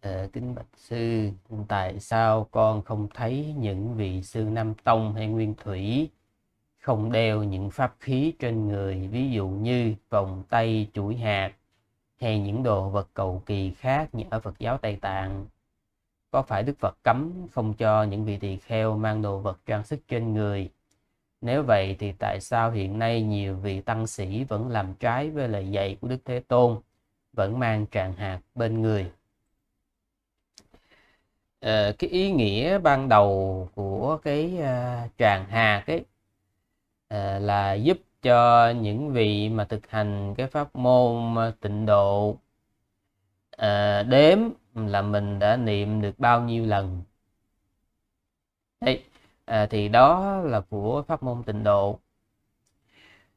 à, kính bạch sư tại sao con không thấy những vị sư nam tông hay nguyên thủy không đeo những pháp khí trên người ví dụ như vòng tay chuỗi hạt hay những đồ vật cầu kỳ khác như ở Phật giáo Tây Tạng có phải Đức Phật cấm không cho những vị tỳ kheo mang đồ vật trang sức trên người nếu vậy thì tại sao hiện nay nhiều vị tăng sĩ vẫn làm trái với lời dạy của Đức Thế Tôn vẫn mang tràng hạt bên người uh, cái ý nghĩa ban đầu của cái uh, tràng hà cái uh, ờ, là giúp cho những vị mà thực hành cái pháp môn tịnh độ uh, đếm là mình đã niệm được bao nhiêu lần Đây, uh, thì đó là của pháp môn tịnh độ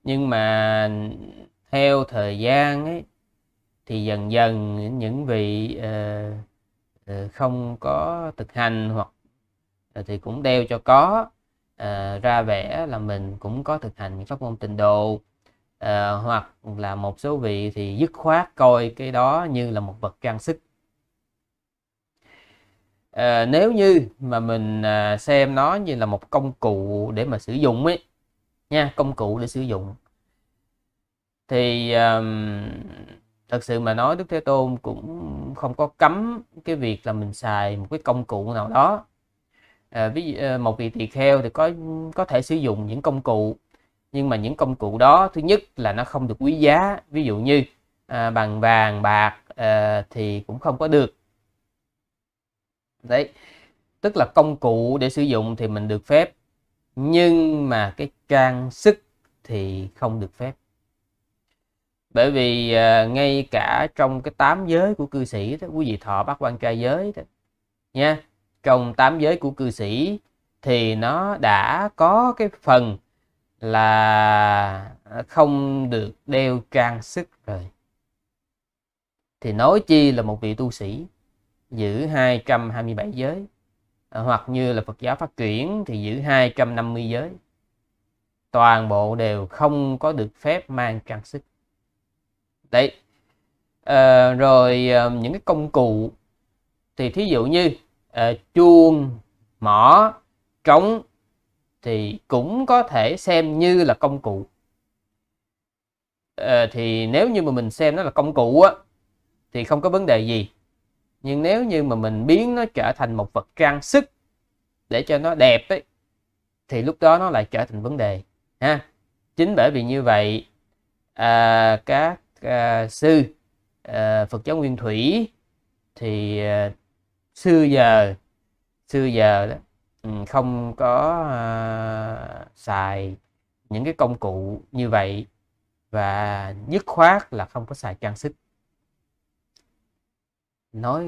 nhưng mà theo thời gian ấy thì dần dần những vị uh, Ờ, không có thực hành hoặc ờ, thì cũng đeo cho có à, ra vẻ là mình cũng có thực hành pháp môn tịnh độ à, hoặc là một số vị thì dứt khoát coi cái đó như là một vật trang sức à, nếu như mà mình xem nó như là một công cụ để mà sử dụng ấy nha công cụ để sử dụng thì um, thật sự mà nói đức thế tôn cũng cũng không có cấm cái việc là mình xài một cái công cụ nào đó à, ví dụ à, một vị tỳ kheo thì có có thể sử dụng những công cụ nhưng mà những công cụ đó thứ nhất là nó không được quý giá ví dụ như à, bằng vàng bạc à, thì cũng không có được đấy tức là công cụ để sử dụng thì mình được phép nhưng mà cái trang sức thì không được phép bởi vì à, ngay cả trong cái tám giới của cư sĩ đó, quý vị thọ bắt quan trai giới đó, nha trong tám giới của cư sĩ thì nó đã có cái phần là không được đeo trang sức rồi thì nói chi là một vị tu sĩ giữ 227 giới à, hoặc như là Phật giáo phát triển thì giữ 250 giới toàn bộ đều không có được phép mang trang sức đấy à, rồi à, những cái công cụ thì thí dụ như à, chuông mỏ trống thì cũng có thể xem như là công cụ à, thì nếu như mà mình xem nó là công cụ á thì không có vấn đề gì nhưng nếu như mà mình biến nó trở thành một vật trang sức để cho nó đẹp ấy thì lúc đó nó lại trở thành vấn đề ha chính bởi vì như vậy à, các uh, sư uh, Phật giáo Nguyên Thủy thì uh, à, sư giờ sư giờ đó ừ, không có uh, xài những cái công cụ như vậy và dứt khoát là không có xài trang sức nói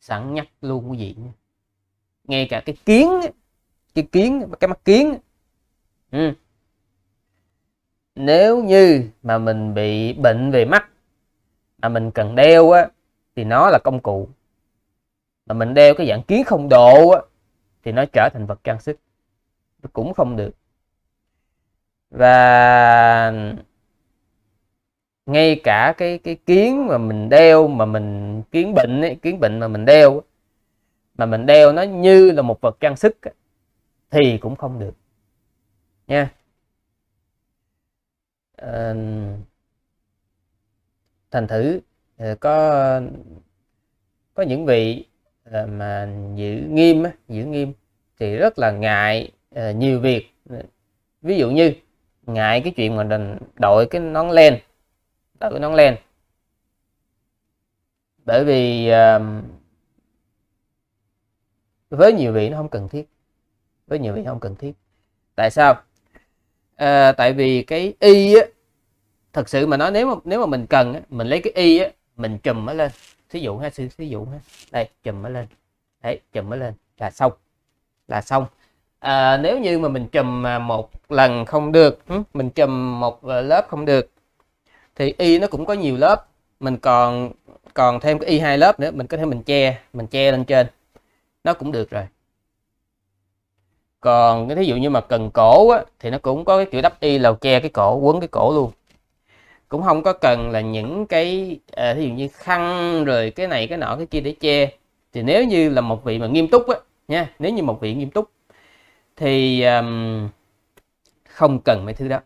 sẵn nhắc luôn quý vị ngay cả cái kiến cái kiến cái mắt kiến ừ nếu như mà mình bị bệnh về mắt mà mình cần đeo á thì nó là công cụ mà mình đeo cái dạng kiến không độ á thì nó trở thành vật trang sức cũng không được và ngay cả cái cái kiến mà mình đeo mà mình kiến bệnh ấy, kiến bệnh mà mình đeo mà mình đeo nó như là một vật trang sức thì cũng không được nha thành thử ờ, có có những vị ờ, mà giữ nghiêm giữ nghiêm thì rất là ngại ờ, nhiều việc ví dụ như ngại cái chuyện mà mình đội cái nón len đội cái nón len bởi vì với nhiều vị nó không cần thiết với nhiều vị không cần thiết tại sao à, tại vì cái y á, thật sự mà nói nếu mà nếu mà mình cần á, mình lấy cái y á, mình chùm nó lên thí dụ ha thí dụ ha đây chùm nó lên đấy chùm nó lên là xong là xong à, nếu như mà mình chùm à, một lần không được mình chùm một ờ, lớp không được thì y nó cũng có nhiều lớp mình còn còn thêm cái y hai lớp nữa mình có thể mình che mình che lên trên nó cũng được rồi còn cái thí dụ như mà cần cổ á, thì nó cũng có cái kiểu đắp y lầu che cái cổ quấn cái cổ luôn cũng không có cần là những cái à, thí dụ như khăn rồi cái này cái nọ cái kia để che thì nếu như là một vị mà nghiêm túc á nha nếu như một vị nghiêm túc thì um, không cần mấy thứ đó